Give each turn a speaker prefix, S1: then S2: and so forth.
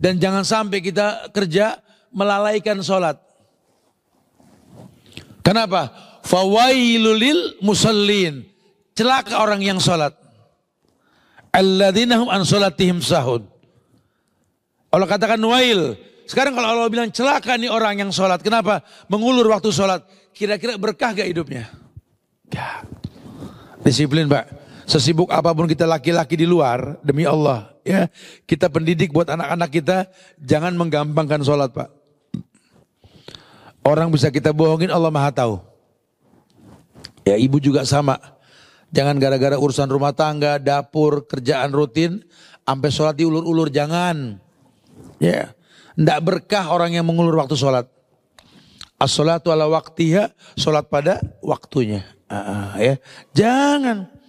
S1: Dan jangan sampai kita kerja melalaikan sholat. Kenapa? Fawailulil musallin. Celaka orang yang sholat. Alladhinahum an sholatihim sahud. Allah katakan wail. Sekarang kalau Allah bilang celaka nih orang yang sholat. Kenapa? Mengulur waktu sholat. Kira-kira berkah gak hidupnya? Gak. Disiplin pak. Sesibuk apapun kita laki-laki di luar, demi Allah, ya kita pendidik buat anak-anak kita, jangan menggampangkan sholat pak. Orang bisa kita bohongin, Allah maha tahu. Ya ibu juga sama. Jangan gara-gara urusan rumah tangga, dapur, kerjaan rutin, sampai sholat diulur-ulur, jangan. Ya, ndak berkah orang yang mengulur waktu sholat. as sholatu ala waktiha, sholat pada waktunya. Uh, ya. Jangan.